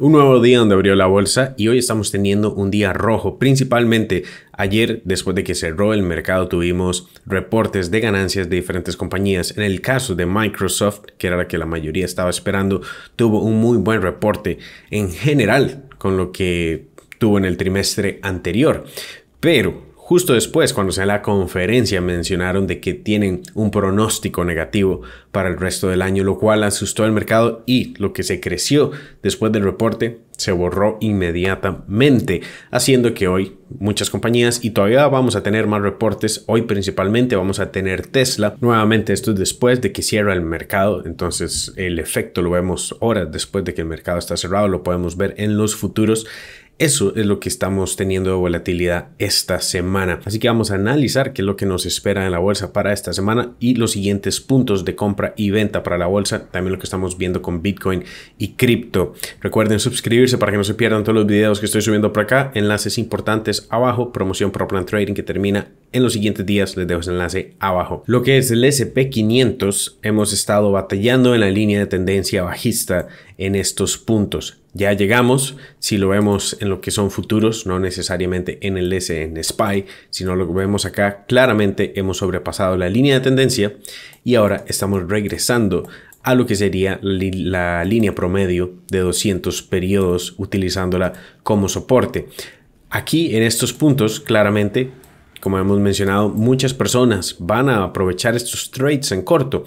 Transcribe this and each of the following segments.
Un nuevo día donde abrió la bolsa y hoy estamos teniendo un día rojo. Principalmente ayer, después de que cerró el mercado, tuvimos reportes de ganancias de diferentes compañías. En el caso de Microsoft, que era la que la mayoría estaba esperando, tuvo un muy buen reporte en general con lo que tuvo en el trimestre anterior. Pero Justo después, cuando sea la conferencia, mencionaron de que tienen un pronóstico negativo para el resto del año, lo cual asustó al mercado y lo que se creció después del reporte se borró inmediatamente, haciendo que hoy muchas compañías y todavía vamos a tener más reportes, hoy principalmente vamos a tener Tesla, nuevamente esto es después de que cierra el mercado, entonces el efecto lo vemos horas después de que el mercado está cerrado, lo podemos ver en los futuros eso es lo que estamos teniendo de volatilidad esta semana. Así que vamos a analizar qué es lo que nos espera en la bolsa para esta semana y los siguientes puntos de compra y venta para la bolsa. También lo que estamos viendo con Bitcoin y cripto. Recuerden suscribirse para que no se pierdan todos los videos que estoy subiendo por acá. Enlaces importantes abajo. Promoción Pro Plan Trading que termina en los siguientes días. Les dejo ese enlace abajo. Lo que es el SP500, hemos estado batallando en la línea de tendencia bajista en estos puntos. Ya llegamos, si lo vemos en lo que son futuros, no necesariamente en el S en SPY, sino lo que vemos acá, claramente hemos sobrepasado la línea de tendencia y ahora estamos regresando a lo que sería la línea promedio de 200 periodos utilizándola como soporte. Aquí en estos puntos claramente como hemos mencionado, muchas personas van a aprovechar estos trades en corto,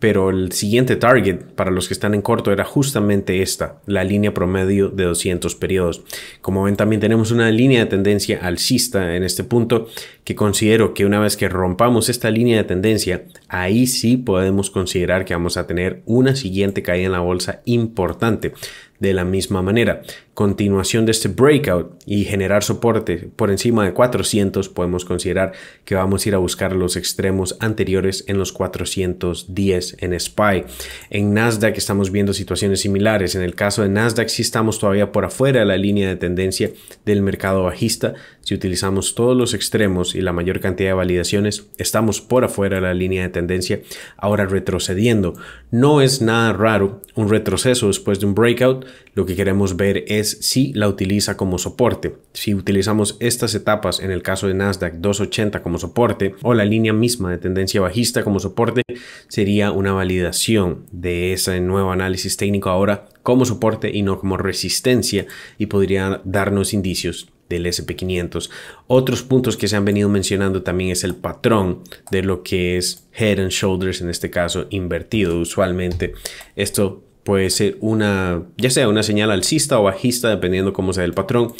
pero el siguiente target para los que están en corto era justamente esta, la línea promedio de 200 periodos. Como ven, también tenemos una línea de tendencia alcista en este punto, que considero que una vez que rompamos esta línea de tendencia, ahí sí podemos considerar que vamos a tener una siguiente caída en la bolsa importante de la misma manera. Continuación de este breakout y generar soporte por encima de 400 podemos considerar que vamos a ir a buscar los extremos anteriores en los 410 en SPY. En Nasdaq estamos viendo situaciones similares. En el caso de Nasdaq si estamos todavía por afuera de la línea de tendencia del mercado bajista. Si utilizamos todos los extremos y la mayor cantidad de validaciones, estamos por afuera de la línea de tendencia, ahora retrocediendo. No es nada raro un retroceso después de un breakout lo que queremos ver es si la utiliza como soporte. Si utilizamos estas etapas, en el caso de Nasdaq 280 como soporte o la línea misma de tendencia bajista como soporte, sería una validación de ese nuevo análisis técnico ahora como soporte y no como resistencia y podría darnos indicios del SP500. Otros puntos que se han venido mencionando también es el patrón de lo que es head and shoulders, en este caso invertido usualmente. Esto puede ser una, ya sea una señal alcista o bajista, dependiendo cómo sea el patrón.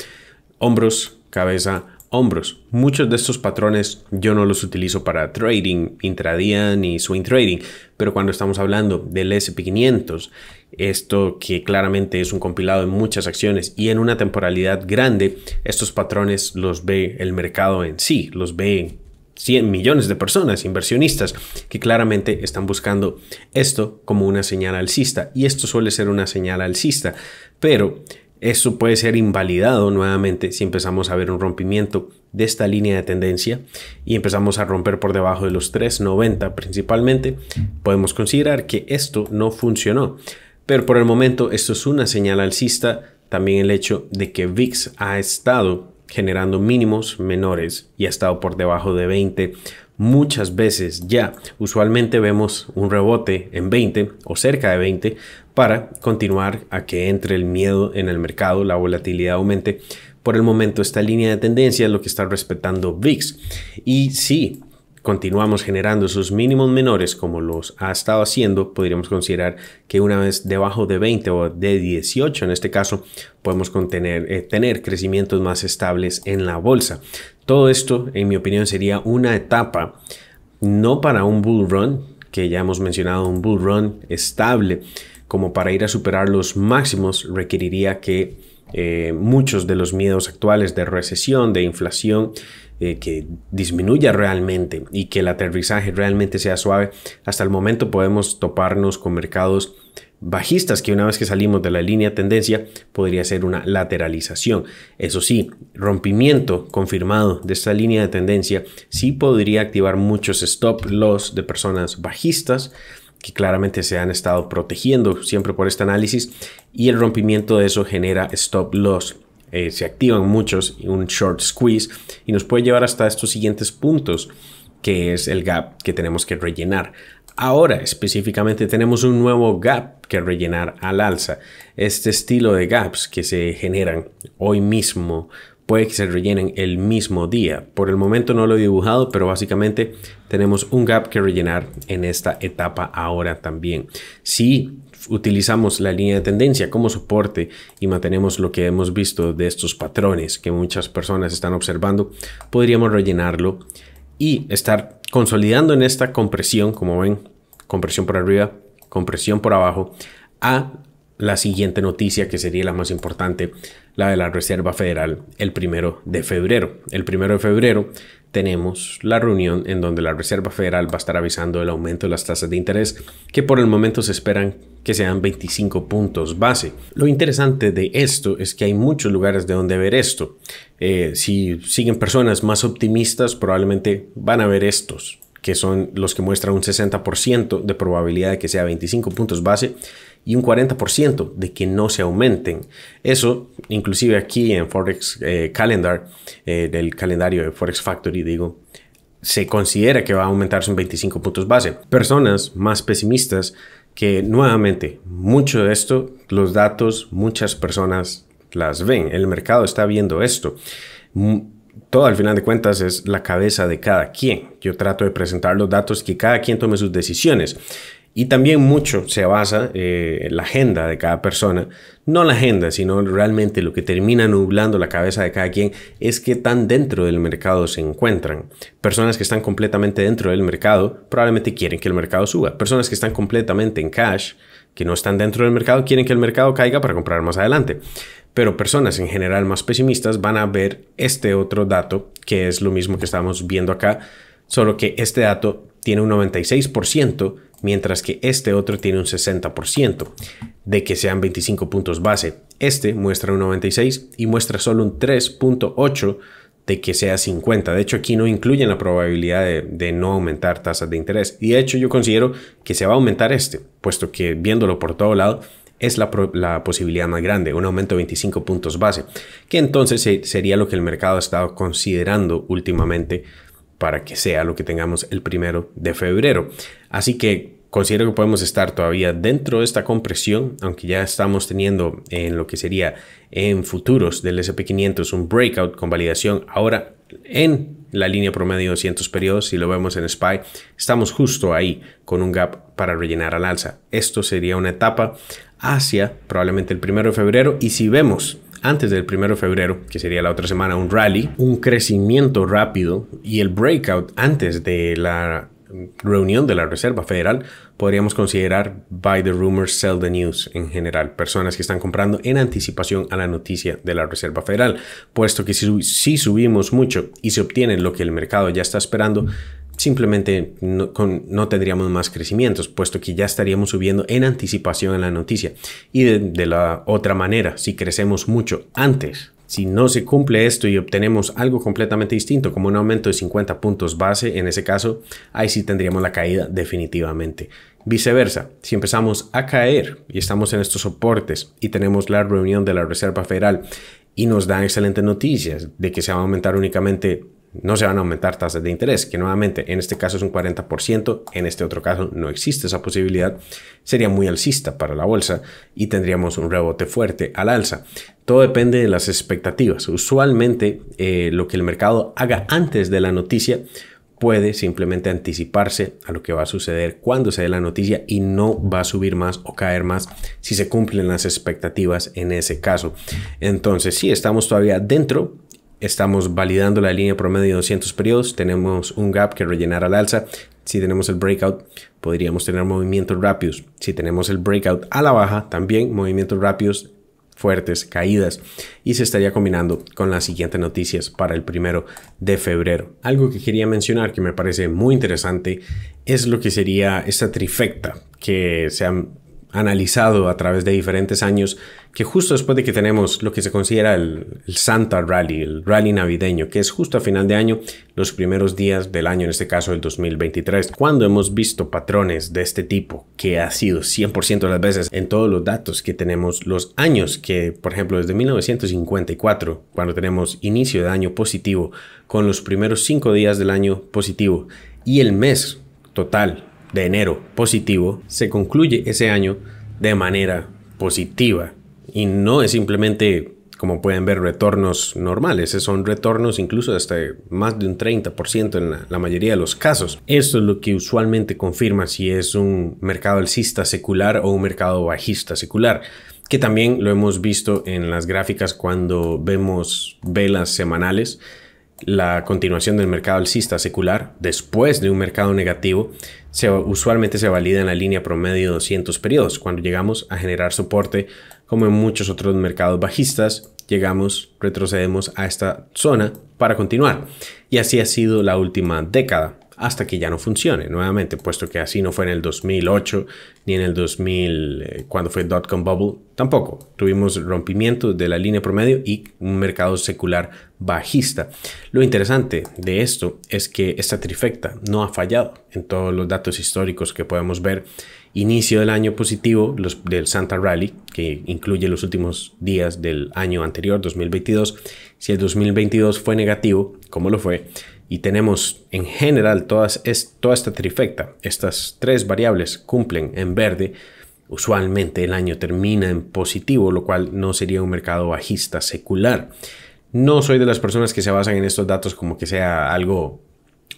Hombros, cabeza, hombros. Muchos de estos patrones yo no los utilizo para trading, intradía ni swing trading, pero cuando estamos hablando del SP500, esto que claramente es un compilado en muchas acciones y en una temporalidad grande, estos patrones los ve el mercado en sí, los ve 100 millones de personas, inversionistas, que claramente están buscando esto como una señal alcista. Y esto suele ser una señal alcista, pero esto puede ser invalidado nuevamente si empezamos a ver un rompimiento de esta línea de tendencia y empezamos a romper por debajo de los 3.90 principalmente. Podemos considerar que esto no funcionó. Pero por el momento esto es una señal alcista. También el hecho de que VIX ha estado generando mínimos menores y ha estado por debajo de 20 muchas veces ya. Usualmente vemos un rebote en 20 o cerca de 20 para continuar a que entre el miedo en el mercado, la volatilidad aumente. Por el momento esta línea de tendencia es lo que está respetando VIX. Y sí, continuamos generando esos mínimos menores como los ha estado haciendo, podríamos considerar que una vez debajo de 20 o de 18 en este caso, podemos contener, eh, tener crecimientos más estables en la bolsa. Todo esto, en mi opinión, sería una etapa no para un bull run, que ya hemos mencionado, un bull run estable, como para ir a superar los máximos requeriría que eh, muchos de los miedos actuales de recesión, de inflación, eh, que disminuya realmente y que el aterrizaje realmente sea suave. Hasta el momento podemos toparnos con mercados bajistas que una vez que salimos de la línea tendencia podría ser una lateralización. Eso sí, rompimiento confirmado de esta línea de tendencia sí podría activar muchos stop loss de personas bajistas que claramente se han estado protegiendo siempre por este análisis y el rompimiento de eso genera stop loss eh, se activan muchos, un short squeeze, y nos puede llevar hasta estos siguientes puntos, que es el gap que tenemos que rellenar. Ahora específicamente tenemos un nuevo gap que rellenar al alza. Este estilo de gaps que se generan hoy mismo puede que se rellenen el mismo día. Por el momento no lo he dibujado, pero básicamente tenemos un gap que rellenar en esta etapa ahora también. Si utilizamos la línea de tendencia como soporte y mantenemos lo que hemos visto de estos patrones que muchas personas están observando, podríamos rellenarlo y estar consolidando en esta compresión, como ven, compresión por arriba, compresión por abajo, a la siguiente noticia, que sería la más importante, la de la Reserva Federal, el primero de febrero. El primero de febrero tenemos la reunión en donde la Reserva Federal va a estar avisando el aumento de las tasas de interés, que por el momento se esperan que sean 25 puntos base. Lo interesante de esto es que hay muchos lugares de donde ver esto. Eh, si siguen personas más optimistas, probablemente van a ver estos, que son los que muestran un 60% de probabilidad de que sea 25 puntos base y un 40% de que no se aumenten. Eso, inclusive aquí en Forex eh, Calendar, eh, del calendario de Forex Factory, digo, se considera que va a aumentarse un 25 puntos base. Personas más pesimistas que nuevamente, mucho de esto, los datos, muchas personas las ven. El mercado está viendo esto. Mm, todo al final de cuentas es la cabeza de cada quien. Yo trato de presentar los datos que cada quien tome sus decisiones. Y también mucho se basa eh, en la agenda de cada persona. No la agenda, sino realmente lo que termina nublando la cabeza de cada quien es que tan dentro del mercado se encuentran. Personas que están completamente dentro del mercado probablemente quieren que el mercado suba. Personas que están completamente en cash, que no están dentro del mercado, quieren que el mercado caiga para comprar más adelante. Pero personas en general más pesimistas van a ver este otro dato, que es lo mismo que estamos viendo acá, solo que este dato tiene un 96% mientras que este otro tiene un 60% de que sean 25 puntos base. Este muestra un 96 y muestra solo un 3.8 de que sea 50. De hecho, aquí no incluyen la probabilidad de, no aumentar tasas de interés. Y de hecho, yo considero que se va a aumentar este, puesto que viéndolo por todo lado, es la, la posibilidad más grande, un aumento de 25 puntos base, que entonces sería lo que el mercado ha estado considerando últimamente para que sea lo que tengamos el primero de febrero. Así que considero que podemos estar todavía dentro de esta compresión, aunque ya estamos teniendo en lo que sería en futuros del SP500 un breakout con validación ahora en la línea promedio de 200 periodos, si lo vemos en SPY, estamos justo ahí con un gap para rellenar al alza. Esto sería una etapa hacia probablemente el primero de febrero y si vemos antes del 1 de febrero, que sería la otra semana, un rally, un crecimiento rápido y el breakout antes de la reunión de la Reserva Federal, podríamos considerar buy the rumors, sell the news en general, personas que están comprando en anticipación a la noticia de la Reserva Federal, puesto que si, si subimos mucho y se obtiene lo que el mercado ya está esperando, simplemente no, tendríamos más crecimientos, puesto que ya estaríamos subiendo en anticipación a la noticia. Y de, de la otra manera, si crecemos mucho antes si no se cumple esto y obtenemos algo completamente distinto, como un aumento de 50 puntos base, en ese caso, ahí sí tendríamos la caída definitivamente. Viceversa, si empezamos a caer y estamos en estos soportes y tenemos la reunión de la Reserva Federal y nos dan excelentes noticias de que se va a aumentar únicamente no se van a aumentar tasas de interés, que nuevamente en este caso es un 40%, en este otro caso no existe esa posibilidad, sería muy alcista para la bolsa y tendríamos un rebote fuerte al alza. Todo depende de las expectativas. Usualmente eh, lo que el mercado haga antes de la noticia puede simplemente anticiparse a lo que va a suceder cuando se dé la noticia y no va a subir más o caer más si se cumplen las expectativas en ese caso. Entonces, si estamos todavía dentro estamos validando la línea promedio de 200 periodos, tenemos un gap que rellenar al alza. Si tenemos el breakout, podríamos tener movimientos rápidos. Si tenemos el breakout a la baja, también movimientos rápidos fuertes caídas y se estaría combinando con las siguientes noticias para el primero de febrero. Algo que quería mencionar que me parece muy interesante es lo que sería esta trifecta que se han analizado a través de diferentes años que justo después de que tenemos lo que se considera el, Santa Rally, el rally navideño, que es justo a final de año, los primeros días del año, en este caso el 2023, cuando hemos visto patrones de este tipo, que ha sido 100% de las veces en todos los datos que tenemos, los años que, por ejemplo, desde 1954, cuando tenemos inicio de año positivo, con los primeros cinco días del año positivo y el mes total de enero positivo, se concluye ese año de manera positiva. Y no es simplemente, como pueden ver, retornos normales, eh, son retornos incluso hasta más de un 30% en la, mayoría de los casos. Esto es lo que usualmente confirma si es un mercado alcista secular o un mercado bajista secular que también lo hemos visto en las gráficas cuando vemos velas semanales la continuación del mercado alcista secular después de un mercado negativo usualmente se valida en la línea promedio de 200 periodos. Cuando llegamos a generar soporte, como en muchos otros mercados bajistas, llegamos, retrocedemos a esta zona para continuar. Y así ha sido la última década hasta que ya no funcione nuevamente, puesto que así no fue en el 2008 ni en el 2000 eh, cuando fue Dotcom com bubble, tampoco. Tuvimos rompimiento de la línea promedio y un mercado secular bajista. Lo interesante de esto es que esta trifecta no ha fallado en todos los datos históricos que podemos ver inicio del año positivo los del Santa Rally, que incluye los últimos días del año anterior, 2022. Si el 2022 fue negativo, como lo fue, y tenemos en general todas es, toda esta trifecta, estas tres variables cumplen en verde, usualmente el año termina en positivo, lo cual no sería un mercado bajista secular. No soy de las personas que se basan en estos datos como que sea algo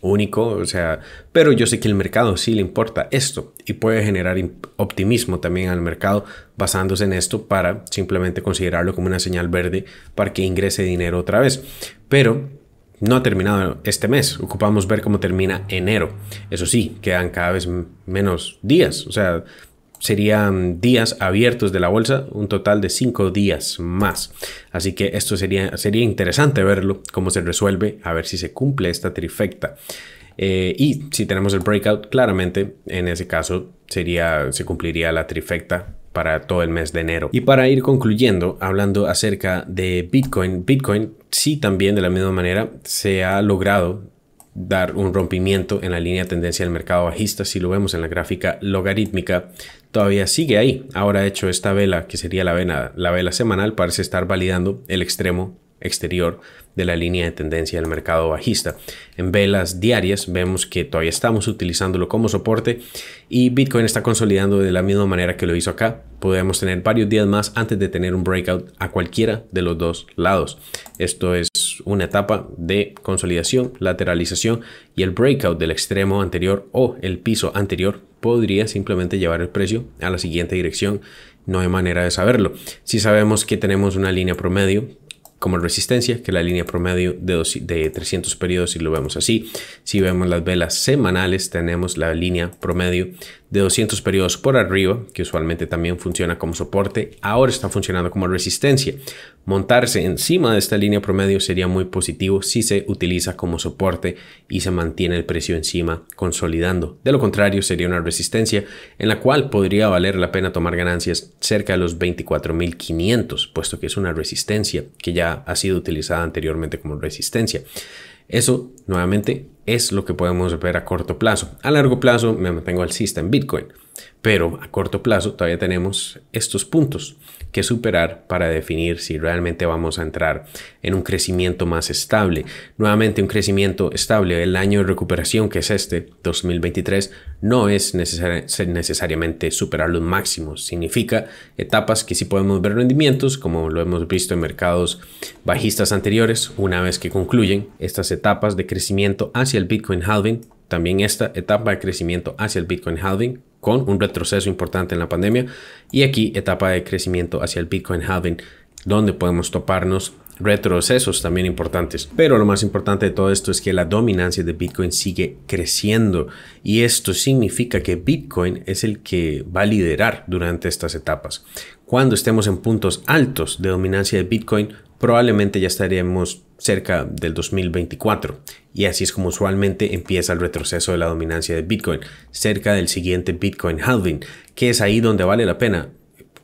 único, o sea, pero yo sé que el mercado sí le importa esto y puede generar optimismo también al mercado basándose en esto para simplemente considerarlo como una señal verde para que ingrese dinero otra vez. Pero no ha terminado este mes. Ocupamos ver cómo termina enero. Eso sí, quedan cada vez menos días. O sea, serían días abiertos de la bolsa, un total de cinco días más. Así que esto sería, sería interesante verlo, cómo se resuelve, a ver si se cumple esta trifecta. Eh, y si tenemos el breakout, claramente en ese caso sería, se cumpliría la trifecta para todo el mes de enero. Y para ir concluyendo, hablando acerca de Bitcoin, Bitcoin sí también de la misma manera se ha logrado dar un rompimiento en la línea de tendencia del mercado bajista. Si lo vemos en la gráfica logarítmica, todavía sigue ahí. Ahora, de hecho, esta vela, que sería la, vena, la vela semanal, parece estar validando el extremo exterior de la línea de tendencia del mercado bajista. En velas diarias vemos que todavía estamos utilizándolo como soporte y Bitcoin está consolidando de la misma manera que lo hizo acá. Podemos tener varios días más antes de tener un breakout a cualquiera de los dos lados. Esto es una etapa de consolidación, lateralización y el breakout del extremo anterior o el piso anterior podría simplemente llevar el precio a la siguiente dirección. No hay manera de saberlo. Si sabemos que tenemos una línea promedio como resistencia, que la línea promedio de, de 300 periodos, si lo vemos así. Si vemos las velas semanales, tenemos la línea promedio de 200 periodos por arriba, que usualmente también funciona como soporte, ahora está funcionando como resistencia. Montarse encima de esta línea promedio sería muy positivo si se utiliza como soporte y se mantiene el precio encima consolidando. De lo contrario, sería una resistencia en la cual podría valer la pena tomar ganancias cerca de los 24.500, puesto que es una resistencia que ya ha sido utilizada anteriormente como resistencia. Eso, nuevamente, es lo que podemos ver a corto plazo. A largo plazo me mantengo al en Bitcoin. Pero a corto plazo todavía tenemos estos puntos que superar para definir si realmente vamos a entrar en un crecimiento más estable. Nuevamente un crecimiento estable, el año de recuperación que es este, 2023, no es necesariamente superar los máximos, significa etapas que sí podemos ver rendimientos, como lo hemos visto en mercados bajistas anteriores, una vez que concluyen estas etapas de crecimiento hacia el Bitcoin halving, también esta etapa de crecimiento hacia el Bitcoin halving con un retroceso importante en la pandemia y aquí etapa de crecimiento hacia el Bitcoin halving donde podemos toparnos retrocesos también importantes. Pero lo más importante de todo esto es que la dominancia de Bitcoin sigue creciendo y esto significa que Bitcoin es el que va a liderar durante estas etapas. Cuando estemos en puntos altos de dominancia de Bitcoin, probablemente ya estaríamos cerca del 2024 y así es como usualmente empieza el retroceso de la dominancia de Bitcoin, cerca del siguiente Bitcoin halving, que es ahí donde vale la pena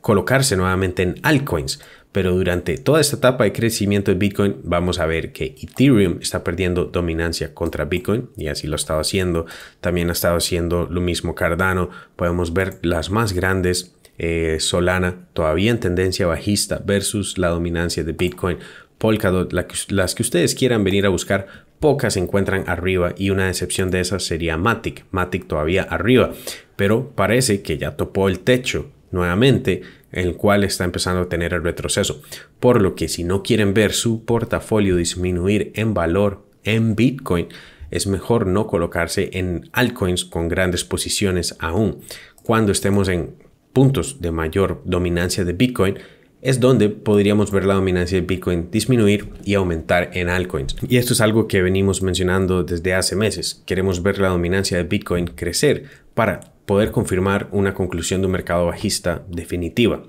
colocarse nuevamente en altcoins pero durante toda esta etapa de crecimiento de Bitcoin vamos a ver que Ethereum está perdiendo dominancia contra Bitcoin y así lo ha estado haciendo. También ha estado haciendo lo mismo Cardano. Podemos ver las más grandes. Eh, Solana todavía en tendencia bajista versus la dominancia de Bitcoin. Polkadot, las que ustedes quieran venir a buscar, pocas se encuentran arriba y una excepción de esas sería Matic. Matic todavía arriba, pero parece que ya topó el techo nuevamente el cual está empezando a tener el retroceso. Por lo que si no quieren ver su portafolio disminuir en valor en Bitcoin, es mejor no colocarse en altcoins con grandes posiciones aún. Cuando estemos en puntos de mayor dominancia de Bitcoin, es donde podríamos ver la dominancia de Bitcoin disminuir y aumentar en altcoins. Y esto es algo que venimos mencionando desde hace meses. Queremos ver la dominancia de Bitcoin crecer para poder confirmar una conclusión de un mercado bajista definitiva.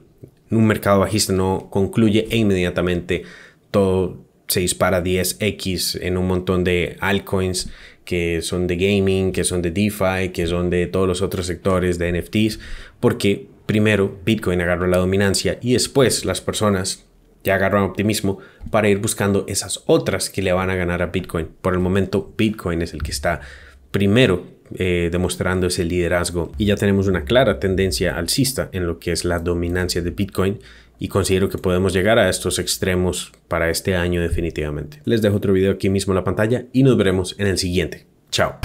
Un mercado bajista no concluye e inmediatamente todo se dispara 10x en un montón de altcoins que son de gaming, que son de DeFi, que son de todos los otros sectores de NFTs, porque primero Bitcoin agarró la dominancia y después las personas ya agarran optimismo para ir buscando esas otras que le van a ganar a Bitcoin. Por el momento Bitcoin es el que está primero eh, demostrando ese liderazgo y ya tenemos una clara tendencia alcista en lo que es la dominancia de Bitcoin y considero que podemos llegar a estos extremos para este año definitivamente. Les dejo otro video aquí mismo en la pantalla y nos veremos en el siguiente. Chao.